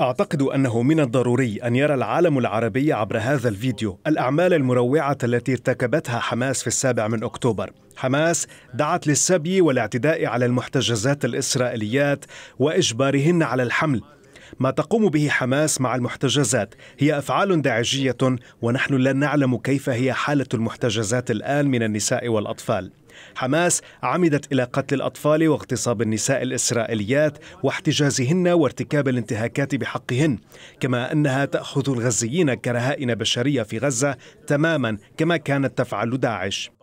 أعتقد أنه من الضروري أن يرى العالم العربي عبر هذا الفيديو الأعمال المروعة التي ارتكبتها حماس في السابع من أكتوبر حماس دعت للسبي والاعتداء على المحتجزات الإسرائيليات وإجبارهن على الحمل ما تقوم به حماس مع المحتجزات هي أفعال داعجية ونحن لا نعلم كيف هي حالة المحتجزات الآن من النساء والأطفال حماس عمدت إلى قتل الأطفال واغتصاب النساء الإسرائيليات واحتجازهن وارتكاب الانتهاكات بحقهن كما أنها تأخذ الغزيين كرهائن بشرية في غزة تماما كما كانت تفعل داعش